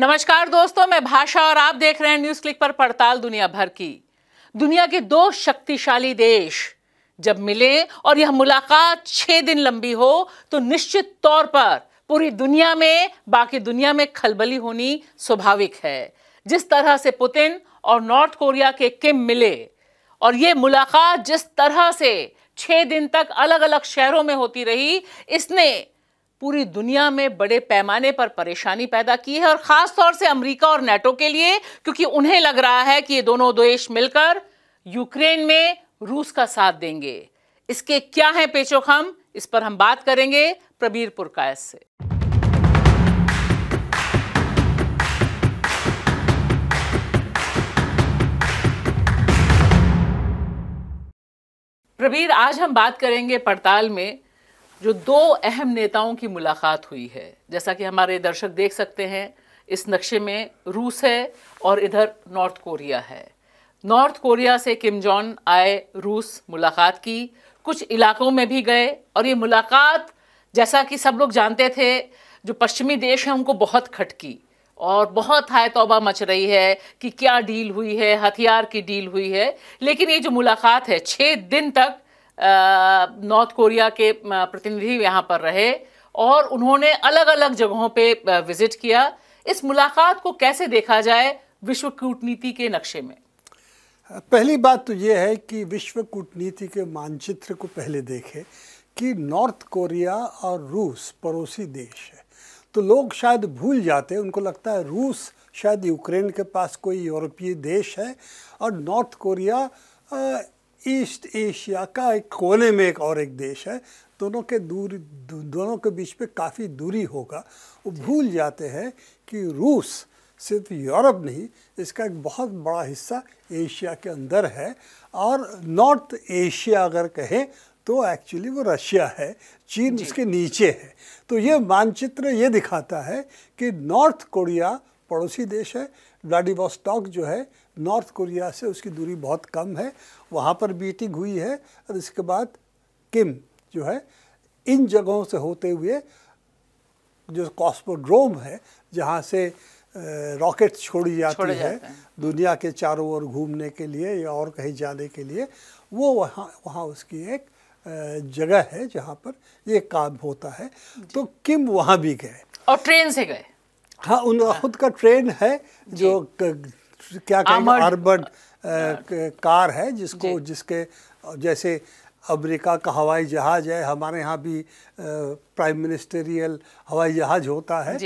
नमस्कार दोस्तों मैं भाषा और आप देख रहे हैं न्यूज क्लिक पर पड़ताल दुनिया भर की दुनिया के दो शक्तिशाली देश जब मिले और यह मुलाकात छह दिन लंबी हो तो निश्चित तौर पर पूरी दुनिया में बाकी दुनिया में खलबली होनी स्वाभाविक है जिस तरह से पुतिन और नॉर्थ कोरिया के किम मिले और ये मुलाकात जिस तरह से छह दिन तक अलग अलग शहरों में होती रही इसने पूरी दुनिया में बड़े पैमाने पर परेशानी पैदा की है और ख़ास तौर से अमेरिका और नेटो के लिए क्योंकि उन्हें लग रहा है कि ये दोनों देश मिलकर यूक्रेन में रूस का साथ देंगे इसके क्या हैं पेचोखम इस पर हम बात करेंगे प्रबीर पुरकायस से प्रबीर आज हम बात करेंगे पड़ताल में जो दो अहम नेताओं की मुलाकात हुई है जैसा कि हमारे दर्शक देख सकते हैं इस नक्शे में रूस है और इधर नॉर्थ कोरिया है नॉर्थ कोरिया से किम जॉन आए रूस मुलाकात की कुछ इलाकों में भी गए और ये मुलाकात जैसा कि सब लोग जानते थे जो पश्चिमी देश हैं उनको बहुत खटकी और बहुत हाय तौबा मच रही है कि क्या डील हुई है हथियार की डील हुई है लेकिन ये जो मुलाकात है छः दिन तक नॉर्थ कोरिया के प्रतिनिधि यहाँ पर रहे और उन्होंने अलग अलग जगहों पे विजिट किया इस मुलाकात को कैसे देखा जाए विश्व कूटनीति के नक्शे में पहली बात तो ये है कि विश्व कूटनीति के मानचित्र को पहले देखें कि नॉर्थ कोरिया और रूस पड़ोसी देश है तो लोग शायद भूल जाते हैं उनको लगता है रूस शायद यूक्रेन के पास कोई यूरोपीय देश है और नॉर्थ कोरिया ईस्ट एशिया का एक कोने में एक और एक देश है दोनों के दूर दोनों के बीच में काफ़ी दूरी होगा वो भूल जाते हैं कि रूस सिर्फ यूरोप नहीं इसका एक बहुत बड़ा हिस्सा एशिया के अंदर है और नॉर्थ एशिया अगर कहें तो एक्चुअली वो रशिया है चीन उसके नीचे है तो ये मानचित्र ये दिखाता है कि नॉर्थ कोरिया पड़ोसी देश है व्लाडिवोस्टॉक जो है नॉर्थ कोरिया से उसकी दूरी बहुत कम है वहाँ पर मीटिंग हुई है और इसके बाद किम जो है इन जगहों से होते हुए जो कॉस्मोड्रोम है जहाँ से रॉकेट छोड़ी जाती है दुनिया के चारों ओर घूमने के लिए या और कहीं जाने के लिए वो वहाँ वहाँ उसकी एक जगह है जहाँ पर ये काम होता है तो किम वहाँ भी गए और ट्रेन से गए हाँ उनका हाँ। खुद का ट्रेन है जो क्या कहेंगे अर्बन हाँ। कार है जिसको जिसके जैसे अमेरिका का हवाई जहाज़ है हमारे यहाँ भी प्राइम मिनिस्टरियल हवाई जहाज़ होता है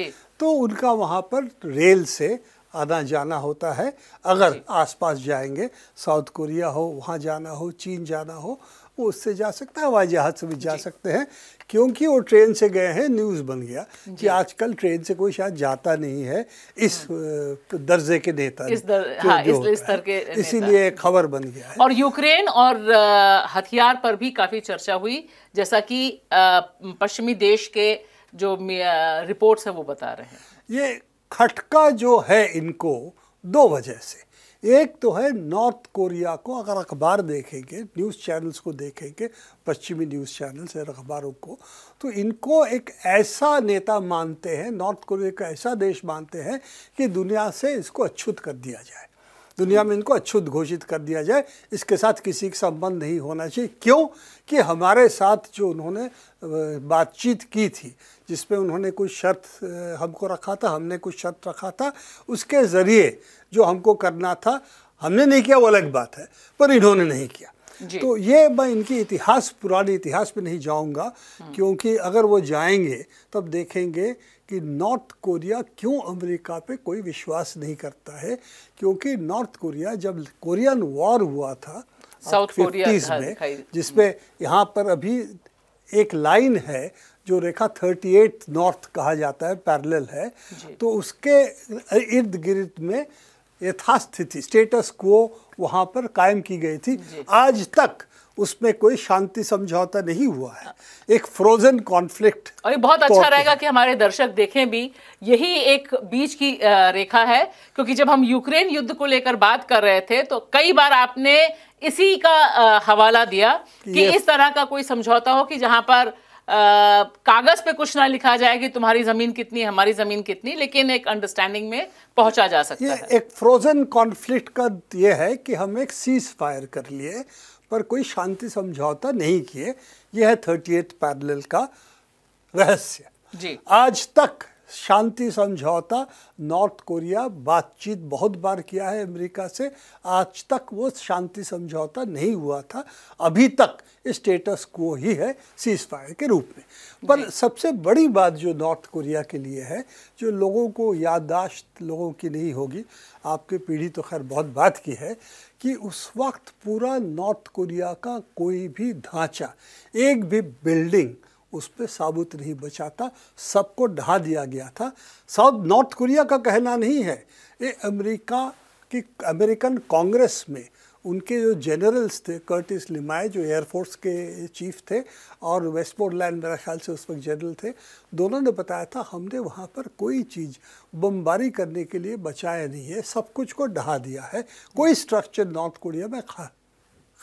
तो उनका वहाँ पर रेल से आना जाना होता है अगर आसपास जाएंगे साउथ कोरिया हो वहाँ जाना हो चीन जाना हो वो उससे जा सकता है हवाई जहाज़ से भी जा सकते हैं क्योंकि वो ट्रेन से गए हैं न्यूज़ बन गया कि आजकल ट्रेन से कोई शायद जाता नहीं है इस हाँ। दर्जे के नेता इस दर, हाँ, इस, इस के इसीलिए खबर बन गया है और यूक्रेन और हथियार पर भी काफ़ी चर्चा हुई जैसा कि पश्चिमी देश के जो रिपोर्ट्स है वो बता रहे हैं ये खटका जो है इनको दो वजह से एक तो है नॉर्थ कोरिया को अगर अखबार देखेंगे न्यूज़ चैनल्स को देखेंगे पश्चिमी न्यूज़ चैनल्स और अखबारों को तो इनको एक ऐसा नेता मानते हैं नॉर्थ कोरिया का ऐसा देश मानते हैं कि दुनिया से इसको अछूत कर दिया जाए दुनिया में इनको अछूत घोषित कर दिया जाए इसके साथ किसी का संबंध नहीं होना चाहिए क्यों कि हमारे साथ जो उन्होंने बातचीत की थी जिसमें उन्होंने कुछ शर्त हमको रखा था हमने कुछ शर्त रखा था उसके ज़रिए जो हमको करना था हमने नहीं किया वो अलग बात है पर इन्होंने नहीं किया तो ये मैं इनकी इतिहास पुराने इतिहास में नहीं जाऊंगा क्योंकि अगर वो जाएंगे तब देखेंगे कि नॉर्थ कोरिया क्यों अमेरिका पे कोई विश्वास नहीं करता है क्योंकि नॉर्थ कोरिया जब कोरियन वॉर हुआ था साउथ कोरिया में जिसमें यहाँ पर अभी एक लाइन है जो रेखा 38 नॉर्थ कहा जाता है पैरेलल है तो उसके इर्द गिर्द में यथास्थिति स्टेटस को वहाँ पर कायम की गई थी आज तक उसमें कोई शांति समझौता नहीं हुआ है एक फ्रोजन कॉन्फ्लिक्ट और ये बहुत अच्छा रहेगा कि हमारे दर्शक देखें भी यही एक बीच की रेखा है क्योंकि जब हम यूक्रेन युद्ध को लेकर बात कर रहे थे तो कई बार आपने इसी का हवाला दिया कि इस तरह का कोई समझौता हो कि जहां पर कागज़ पे कुछ ना लिखा जाए कि तुम्हारी ज़मीन कितनी हमारी ज़मीन कितनी लेकिन एक अंडरस्टैंडिंग में पहुंचा जा सकता ये है एक फ्रोजन कॉन्फ्लिक्ट का ये है कि हम एक सीज फायर कर लिए पर कोई शांति समझौता नहीं किए यह है थर्टी एट पैरल का रहस्य जी आज तक शांति समझौता नॉर्थ कोरिया बातचीत बहुत बार किया है अमेरिका से आज तक वो शांति समझौता नहीं हुआ था अभी तक स्टेटस को ही है सीज फायर के रूप में पर सबसे बड़ी बात जो नॉर्थ कोरिया के लिए है जो लोगों को याददाश्त लोगों की नहीं होगी आपके पीढ़ी तो खैर बहुत बात की है कि उस वक्त पूरा नॉर्थ कोरिया का कोई भी ढांचा एक भी बिल्डिंग उस पर साबुत नहीं बचा था सबको ढहा दिया गया था साउथ नॉर्थ कोरिया का कहना नहीं है ये अमेरिका की अमेरिकन कांग्रेस में उनके जो जनरल्स थे कर्टिस लिमाए जो एयरफोर्स के चीफ थे और लैंड मेरा ख्याल से उस वक्त जनरल थे दोनों ने बताया था हमने वहाँ पर कोई चीज़ बमबारी करने के लिए बचाया नहीं है सब कुछ को ढहा दिया है कोई स्ट्रक्चर नॉर्थ कोरिया में खा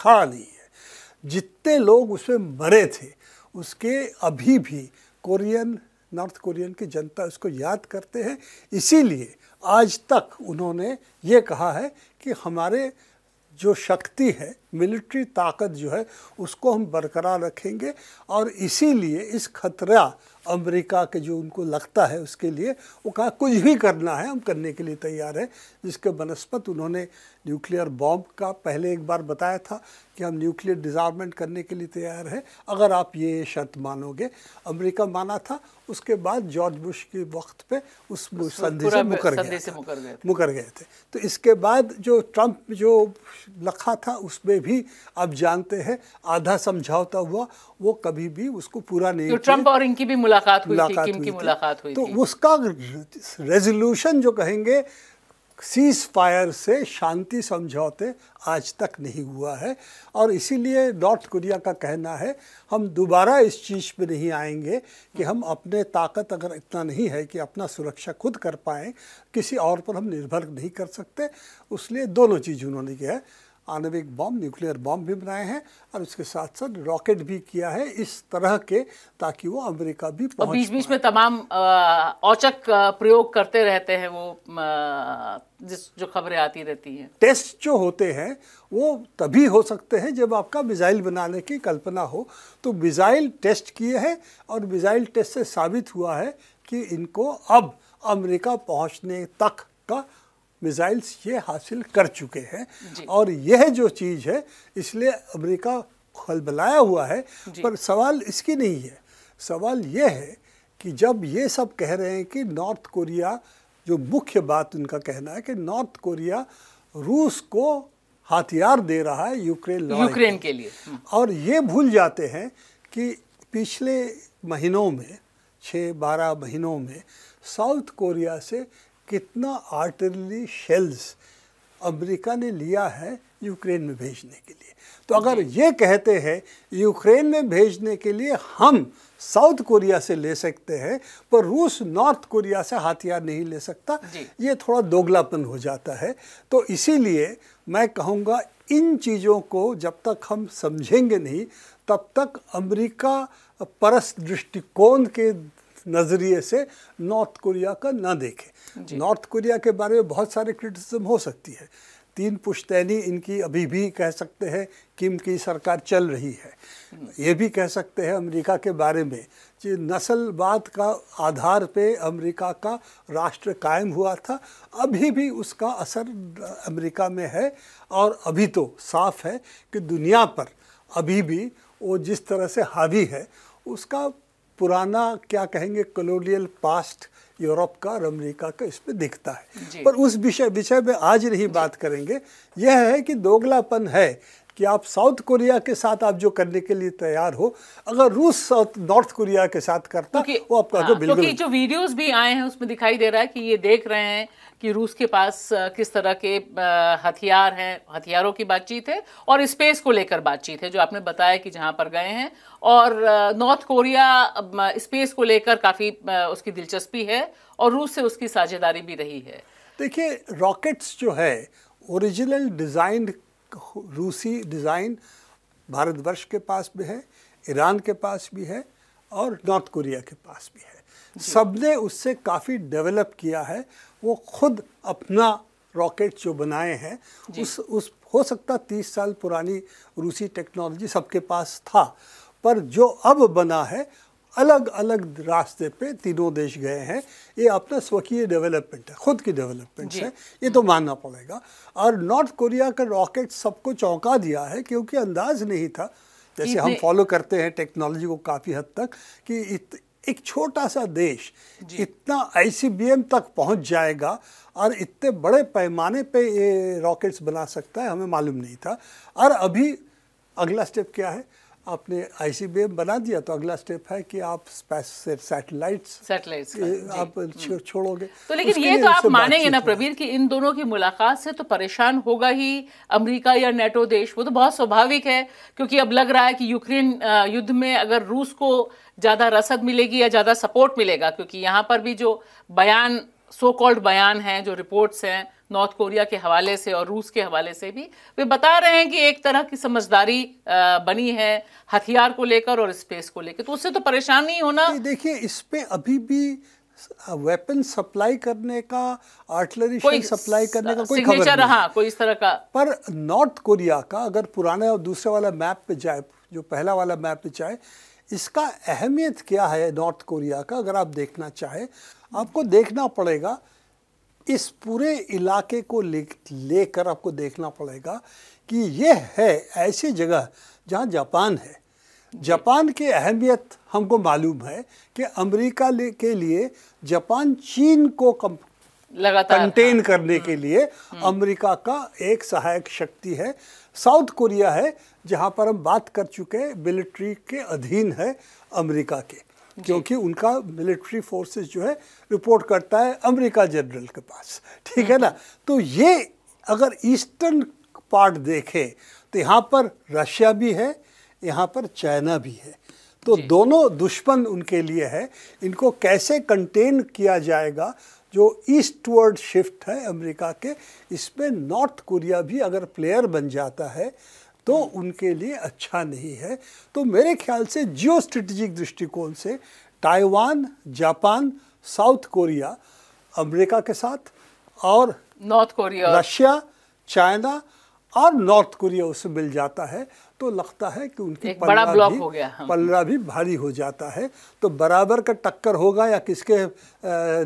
खड़ा नहीं है जितने लोग उसमें मरे थे उसके अभी भी कोरियन नॉर्थ कोरियन की जनता उसको याद करते हैं इसीलिए आज तक उन्होंने ये कहा है कि हमारे जो शक्ति है मिलिट्री ताकत जो है उसको हम बरकरार रखेंगे और इसीलिए इस खतरा अमेरिका के जो उनको लगता है उसके लिए वो कहा कुछ भी करना है हम करने के लिए तैयार है जिसके बनस्पत उन्होंने न्यूक्लियर बॉम्ब का पहले एक बार बताया था कि हम न्यूक्लियर डिजार्मेंट करने के लिए तैयार है अगर आप ये शर्त मानोगे अमेरिका माना था उसके बाद जॉर्ज बुश के वक्त पे उस संधि से मुकर गए मुकर गए थे तो इसके बाद जो ट्रंप जो लखा था उसमें भी अब जानते हैं आधा समझौता हुआ वो कभी भी उसको पूरा नहीं तो ट्रंप और इनकी भी मुलाकात हुई मुलाकात थी, हुई मुलाकात हुई तो थी। उसका रेजोल्यूशन जो कहेंगे सीज फायर से शांति समझौते आज तक नहीं हुआ है और इसीलिए नॉर्थ कोरिया का कहना है हम दोबारा इस चीज़ पे नहीं आएंगे कि हम अपने ताकत अगर इतना नहीं है कि अपना सुरक्षा खुद कर पाएँ किसी और पर हम निर्भर नहीं कर सकते उसलिए दोनों चीज़ उन्होंने किया है आणविक बम न्यूक्लियर बॉम्ब भी बनाए हैं और उसके साथ साथ रॉकेट भी किया है इस तरह के ताकि वो अमेरिका भी पहुंच बीच बीच में तमाम औचक प्रयोग करते रहते हैं वो जिस जो खबरें आती रहती हैं टेस्ट जो होते हैं वो तभी हो सकते हैं जब आपका मिज़ाइल बनाने की कल्पना हो तो मिज़ाइल टेस्ट किए हैं और मिज़ाइल टेस्ट से साबित हुआ है कि इनको अब अमेरिका पहुंचने तक का मिसाइल्स ये हासिल कर चुके हैं और यह जो चीज़ है इसलिए अमेरिका खलबलाया हुआ है पर सवाल इसकी नहीं है सवाल यह है कि जब ये सब कह रहे हैं कि नॉर्थ कोरिया जो मुख्य बात उनका कहना है कि नॉर्थ कोरिया रूस को हथियार दे रहा है यूक्रेन यूक्रेन के लिए और ये भूल जाते हैं कि पिछले महीनों में छः बारह महीनों में साउथ कोरिया से कितना आर्टिलरी शेल्स अमेरिका ने लिया है यूक्रेन में भेजने के लिए तो अगर ये कहते हैं यूक्रेन में भेजने के लिए हम साउथ कोरिया से ले सकते हैं पर रूस नॉर्थ कोरिया से हथियार नहीं ले सकता ये थोड़ा दोगलापन हो जाता है तो इसीलिए मैं कहूँगा इन चीज़ों को जब तक हम समझेंगे नहीं तब तक अमेरिका परस दृष्टिकोण के नज़रिए से नॉर्थ कोरिया का ना देखें नॉर्थ कोरिया के बारे में बहुत सारे क्रिटिसिज्म हो सकती है तीन पुश्तैनी इनकी अभी भी कह सकते हैं किम की सरकार चल रही है ये भी कह सकते हैं अमेरिका के बारे में कि नस्लवाद का आधार पे अमेरिका का राष्ट्र कायम हुआ था अभी भी उसका असर अमेरिका में है और अभी तो साफ है कि दुनिया पर अभी भी वो जिस तरह से हावी है उसका पुराना क्या कहेंगे कलोनियल पास्ट यूरोप का और अमरीका का इसमें दिखता है पर उस विषय विषय में आज नहीं बात करेंगे यह है कि दोगलापन है कि आप साउथ कोरिया के साथ आप जो करने के लिए तैयार हो अगर रूस साउथ नॉर्थ कोरिया के साथ करता वो आपका कहोगे हाँ, बिल्कुल जो वीडियोस भी आए हैं उसमें दिखाई दे रहा है कि ये देख रहे हैं कि रूस के पास किस तरह के हथियार हैं हथियारों की बातचीत है और स्पेस को लेकर बातचीत है जो आपने बताया कि जहाँ पर गए हैं और नॉर्थ कोरिया स्पेस को लेकर काफ़ी उसकी दिलचस्पी है और रूस से उसकी साझेदारी भी रही है देखिए रॉकेट्स जो है ओरिजिनल डिज़ाइंड रूसी डिज़ाइन भारतवर्ष के पास भी है ईरान के पास भी है और नॉर्थ कोरिया के पास भी है सब ने उससे काफ़ी डेवलप किया है वो खुद अपना रॉकेट जो बनाए हैं उस उस हो सकता तीस साल पुरानी रूसी टेक्नोलॉजी सबके पास था पर जो अब बना है अलग अलग रास्ते पे तीनों देश गए हैं ये अपना स्वकीय डेवलपमेंट है खुद की डेवलपमेंट है ये तो मानना पड़ेगा और नॉर्थ कोरिया का रॉकेट सबको चौंका दिया है क्योंकि अंदाज नहीं था जैसे हम फॉलो करते हैं टेक्नोलॉजी को काफ़ी हद तक कि इत, एक छोटा सा देश इतना आईसीबीएम तक पहुंच जाएगा और इतने बड़े पैमाने पे ये रॉकेट्स बना सकता है हमें मालूम नहीं था और अभी अगला स्टेप क्या है आपने आईसीबीएम बना दिया तो अगला स्टेप है कि आप सैटेलाइट्स सैटेलाइट्स आप हम्म। छोड़ोगे तो लेकिन ये तो आप मानेंगे ना प्रवीर कि इन दोनों की मुलाकात से तो परेशान होगा ही अमेरिका या नेटो देश वो तो बहुत स्वाभाविक है क्योंकि अब लग रहा है कि यूक्रेन युद्ध में अगर रूस को ज़्यादा रसद मिलेगी या ज़्यादा सपोर्ट मिलेगा क्योंकि यहाँ पर भी जो बयान सो कॉल्ड बयान हैं जो रिपोर्ट्स हैं नॉर्थ कोरिया के हवाले से और रूस के हवाले से भी वे बता रहे हैं कि एक तरह की समझदारी बनी है हथियार को लेकर और स्पेस को लेकर तो उससे तो परेशान नहीं होना देखिए इस पर अभी भी वेपन सप्लाई करने का आर्टिलरी सप्लाई करने का कोई खबर नहीं रहा कोई इस तरह का पर नॉर्थ कोरिया का अगर पुराने और दूसरे वाला मैप पे जाए जो पहला वाला मैप पे जाए इसका अहमियत क्या है नॉर्थ कोरिया का अगर आप देखना चाहे आपको देखना पड़ेगा इस पूरे इलाके को ले लेकर आपको देखना पड़ेगा कि ये है ऐसी जगह जहाँ जापान है जापान की अहमियत हमको मालूम है कि अमेरिका के लिए जापान चीन को कम लगातार कंटेन करने के हम्म। लिए हम्म। अमेरिका का एक सहायक शक्ति है साउथ कोरिया है जहाँ पर हम बात कर चुके मिलिट्री के अधीन है अमेरिका के क्योंकि उनका मिलिट्री फोर्सेस जो है रिपोर्ट करता है अमेरिका जनरल के पास ठीक है ना हाँ, हाँ। तो ये अगर ईस्टर्न पार्ट देखें तो यहाँ पर रशिया भी है यहाँ पर चाइना भी है तो दोनों दुश्मन उनके लिए है इनको कैसे कंटेन किया जाएगा जो ईस्टवर्ड शिफ्ट है अमेरिका के इसमें नॉर्थ कोरिया भी अगर प्लेयर बन जाता है तो उनके लिए अच्छा नहीं है तो मेरे ख्याल से जियो स्ट्रेटेजिक दृष्टिकोण से Taiwan Japan South Korea America के साथ और नॉर्थ कोरिया रशिया चाइना और नॉर्थ कोरिया उससे मिल जाता है तो लगता है कि उनकी पल्ला भी हो गया पल्ला भी भारी हो जाता है तो बराबर का टक्कर होगा या किसके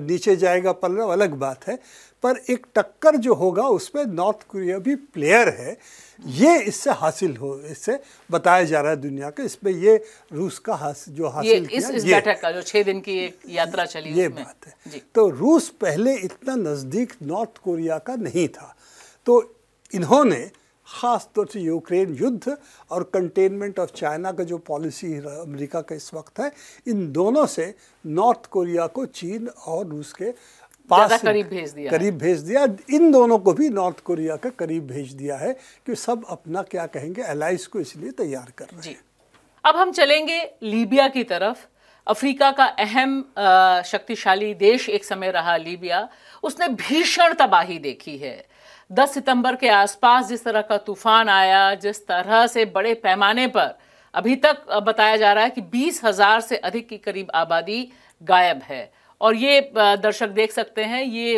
नीचे जाएगा पल्ला अलग बात है पर एक टक्कर जो होगा उसमें नॉर्थ कोरिया भी प्लेयर है ये इससे हासिल हो इससे बताया जा रहा है दुनिया के इसमें ये रूस का हास, जो हासिल ये, किया, इस, इस ये, का जो छह दिन की एक यात्रा चली ये बात है तो रूस पहले इतना नज़दीक नॉर्थ कोरिया का नहीं था तो इन्होंने ख़ास तौर से यूक्रेन युद्ध और कंटेनमेंट ऑफ चाइना का जो पॉलिसी अमेरिका का इस वक्त है इन दोनों से नॉर्थ कोरिया को चीन और रूस के पास करीब भेज दिया करीब भेज दिया इन दोनों को भी नॉर्थ कोरिया का करीब भेज दिया है कि सब अपना क्या कहेंगे एलाइज को इसलिए तैयार कर रहे हैं अब हम चलेंगे लीबिया की तरफ अफ्रीका का अहम शक्तिशाली देश एक समय रहा लीबिया उसने भीषण तबाही देखी है दस सितंबर के आसपास जिस तरह का तूफान आया जिस तरह से बड़े पैमाने पर अभी तक बताया जा रहा है कि बीस हज़ार से अधिक की करीब आबादी गायब है और ये दर्शक देख सकते हैं ये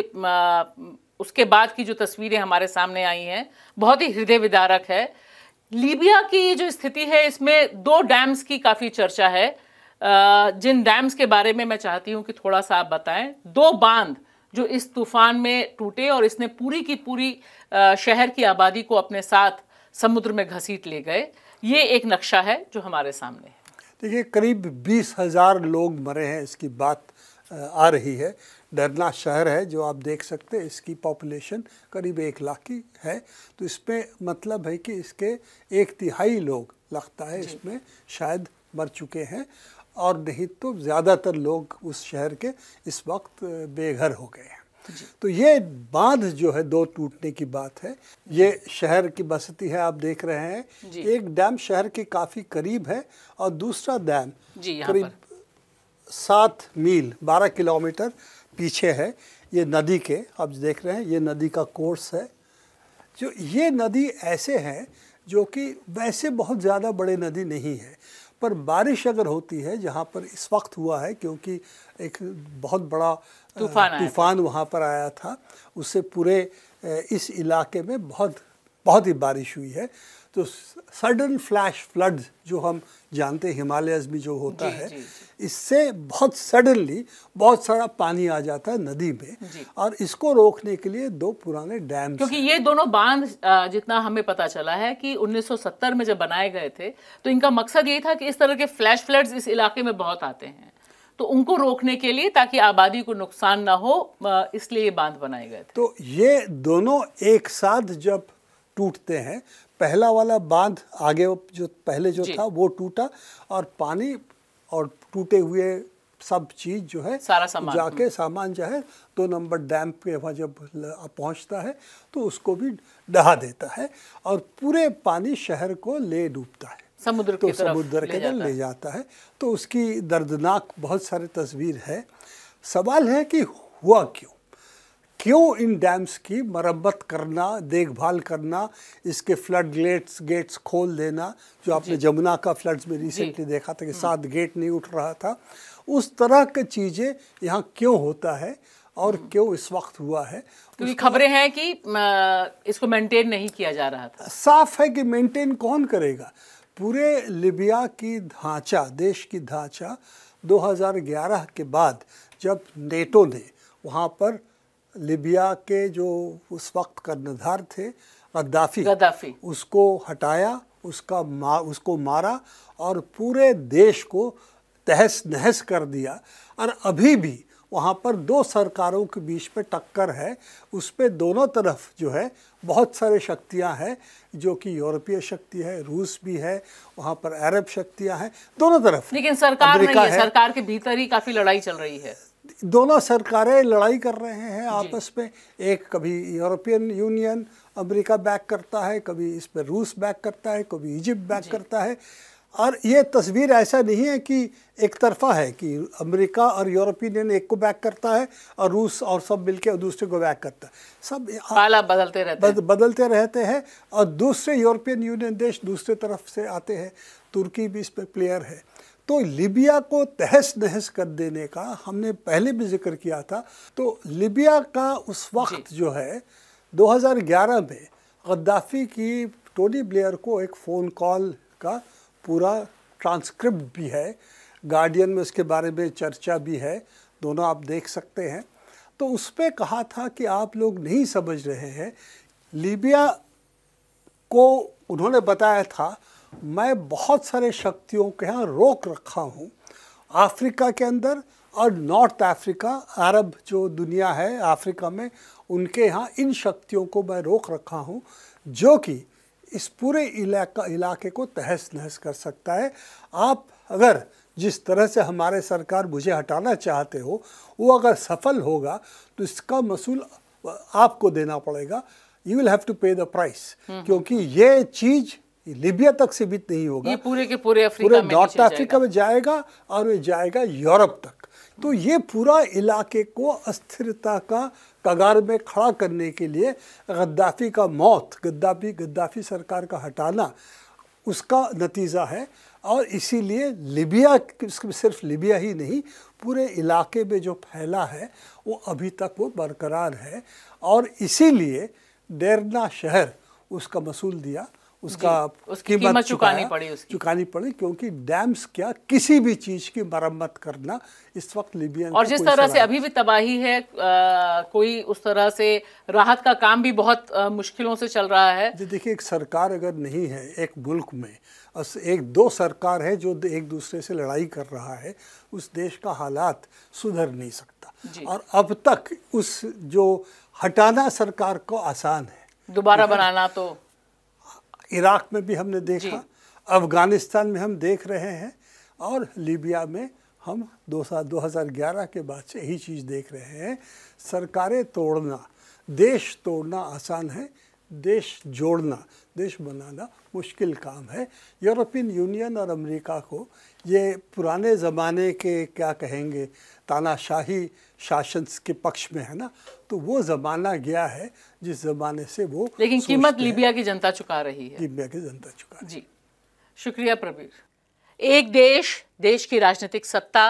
उसके बाद की जो तस्वीरें हमारे सामने आई हैं बहुत ही हृदय विदारक है लीबिया की जो स्थिति है इसमें दो डैम्स की काफ़ी चर्चा है जिन डैम्स के बारे में मैं चाहती हूँ कि थोड़ा सा आप बताएं दो बांध जो इस तूफान में टूटे और इसने पूरी की पूरी शहर की आबादी को अपने साथ समुद्र में घसीट ले गए ये एक नक्शा है जो हमारे सामने है देखिए करीब बीस हज़ार लोग मरे हैं इसकी बात आ रही है डरना शहर है जो आप देख सकते हैं इसकी पॉपुलेशन करीब एक लाख की है तो इसमें मतलब है कि इसके एक तिहाई लोग लगता है इसमें शायद मर चुके हैं और नहीं तो ज़्यादातर लोग उस शहर के इस वक्त बेघर हो गए हैं तो ये बांध जो है दो टूटने की बात है ये शहर की बस्ती है आप देख रहे हैं एक डैम शहर के काफ़ी करीब है और दूसरा डैम करीब सात मील बारह किलोमीटर पीछे है ये नदी के आप देख रहे हैं ये नदी का कोर्स है जो ये नदी ऐसे हैं जो कि वैसे बहुत ज़्यादा बड़े नदी नहीं है पर बारिश अगर होती है जहाँ पर इस वक्त हुआ है क्योंकि एक बहुत बड़ा तूफान तूफान वहाँ पर आया था उससे पूरे इस इलाके में बहुत बहुत ही बारिश हुई है तो सडन फ्लैश फ्लड जो हम जानते हैं हिमालयस में जो होता जी, है जी, जी. इससे बहुत सडनली बहुत सारा पानी आ जाता है नदी में और इसको रोकने के लिए दो पुराने डैम क्योंकि ये दोनों बांध जितना हमें पता चला है कि 1970 में जब बनाए गए थे तो इनका मकसद ये था कि इस तरह के फ्लैश फ्लड्स इस इलाके में बहुत आते हैं तो उनको रोकने के लिए ताकि आबादी को नुकसान ना हो इसलिए ये बांध बनाए गए थे तो ये दोनों एक साथ जब टूटते हैं पहला वाला बांध आगे जो पहले जो था वो टूटा और पानी और टूटे हुए सब चीज जो है सारा सामान जाके सामान जो है दो नंबर डैम पे वहाँ जब पहुँचता है तो उसको भी डहा देता है और पूरे पानी शहर को ले डूबता है समुद्र तो समुद्र के अंदर ले जाता है तो उसकी दर्दनाक बहुत सारे तस्वीर है सवाल है कि हुआ क्यों क्यों इन डैम्स की मरम्मत करना देखभाल करना इसके फ्लड गेट्स गेट्स खोल देना जो आपने जमुना का फ्लड्स में रिसेंटली देखा था कि हम्म। सात गेट नहीं उठ रहा था उस तरह की चीज़ें यहाँ क्यों होता है और हम्म। क्यों इस वक्त हुआ है क्योंकि खबरें हैं कि इसको मेंटेन नहीं किया जा रहा था साफ है कि मेंटेन कौन करेगा पूरे लिबिया की ढांचा देश की ढांचा 2011 के बाद जब नेटो ने वहाँ पर लिबिया के जो उस वक्त कर्णधार थे गद्दाफी गद्दाफी उसको हटाया उसका मा उसको मारा और पूरे देश को तहस नहस कर दिया और अभी भी वहाँ पर दो सरकारों के बीच में टक्कर है उस पर दोनों तरफ जो है बहुत सारे शक्तियाँ हैं जो कि यूरोपीय शक्ति है रूस भी है वहाँ पर अरब शक्तियाँ हैं दोनों तरफ लेकिन सरकार नहीं है, है सरकार के भीतर ही काफ़ी लड़ाई चल रही है दोनों सरकारें लड़ाई कर रहे हैं आपस में एक कभी यूरोपियन यूनियन अमेरिका बैक करता है कभी इस पर रूस बैक करता है कभी इजिप्ट बैक करता है और ये तस्वीर ऐसा नहीं है कि एक तरफा है कि अमेरिका और यूरोपियन एक को बैक करता है और रूस और सब मिलके दूसरे को बैक करता है सब पाला बदलते रहते बद, बदलते रहते हैं और दूसरे यूरोपियन यूनियन देश दूसरे तरफ से आते हैं तुर्की भी इस पर प्लेयर है तो लीबिया को तहस नहस कर देने का हमने पहले भी जिक्र किया था तो लीबिया का उस वक्त जो है 2011 में गद्दाफी की टोनी ब्लेयर को एक फ़ोन कॉल का पूरा ट्रांसक्रिप्ट भी है गार्डियन में उसके बारे में चर्चा भी है दोनों आप देख सकते हैं तो उस पर कहा था कि आप लोग नहीं समझ रहे हैं लीबिया को उन्होंने बताया था मैं बहुत सारे शक्तियों के यहाँ रोक रखा हूँ अफ्रीका के अंदर और नॉर्थ अफ्रीका अरब जो दुनिया है अफ्रीका में उनके यहाँ इन शक्तियों को मैं रोक रखा हूँ जो कि इस पूरे इलाका इलाके को तहस नहस कर सकता है आप अगर जिस तरह से हमारे सरकार मुझे हटाना चाहते हो वो अगर सफल होगा तो इसका मसूल आपको देना पड़ेगा you will have to pay the price क्योंकि हम्म। ये चीज़ लिबिया तक सीमित नहीं होगा ये पूरे के पूरे अफ्रीका पूरे नॉर्थ अफ्रीका में जाएगा और ये जाएगा यूरोप तक तो ये पूरा इलाके को अस्थिरता का कगार में खड़ा करने के लिए गद्दाफी का मौत गद्दाफी गद्दाफी सरकार का हटाना उसका नतीजा है और इसीलिए लिबिया सिर्फ लिबिया ही नहीं पूरे इलाके में जो फैला है वो अभी तक वो बरकरार है और इसीलिए डेरना शहर उसका मसूल दिया उसका उसकी कीमत चुकानी पड़ी उसकी चुकानी पड़ी क्योंकि डैम्स क्या किसी भी चीज़ की मरम्मत करना इस वक्त लिबिया और जिस तरह से अभी भी तबाही है आ, कोई उस तरह से राहत का काम भी बहुत आ, मुश्किलों से चल रहा है देखिए एक सरकार अगर नहीं है एक मुल्क में एक दो सरकार है जो एक दूसरे से लड़ाई कर रहा है उस देश का हालात सुधर नहीं सकता और अब तक उस जो हटाना सरकार को आसान है दोबारा बनाना तो इराक में भी हमने देखा अफ़गानिस्तान में हम देख रहे हैं और लीबिया में हम दो साल ग्यारह के बाद से यही चीज़ देख रहे हैं सरकारें तोड़ना देश तोड़ना आसान है देश जोड़ना देश बनाना मुश्किल काम है यूरोपियन यूनियन और अमेरिका को ये पुराने ज़माने के क्या कहेंगे तानाशाही शासन के पक्ष में है ना तो वो ज़माना गया है जिस ज़माने से वो लेकिन कीमत लीबिया की जनता चुका रही है लीबिया की जनता चुका जी शुक्रिया प्रवीर एक देश देश की राजनीतिक सत्ता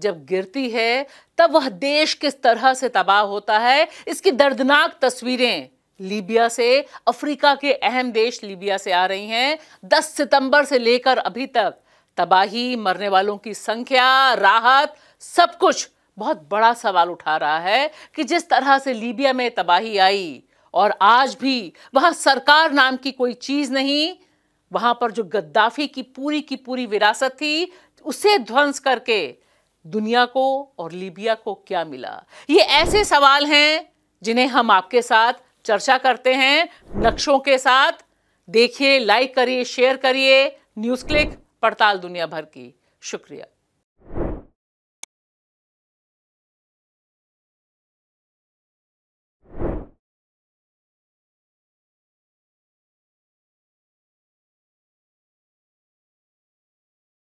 जब गिरती है तब वह देश किस तरह से तबाह होता है इसकी दर्दनाक तस्वीरें लीबिया से अफ्रीका के अहम देश लीबिया से आ रही हैं 10 सितंबर से लेकर अभी तक तबाही मरने वालों की संख्या राहत सब कुछ बहुत बड़ा सवाल उठा रहा है कि जिस तरह से लीबिया में तबाही आई और आज भी वहां सरकार नाम की कोई चीज़ नहीं वहां पर जो गद्दाफी की पूरी की पूरी विरासत थी उसे ध्वंस करके दुनिया को और लीबिया को क्या मिला ये ऐसे सवाल हैं जिन्हें हम आपके साथ चर्चा करते हैं नक्शों के साथ देखिए लाइक करिए शेयर करिए न्यूज़ क्लिक पड़ताल दुनिया भर की शुक्रिया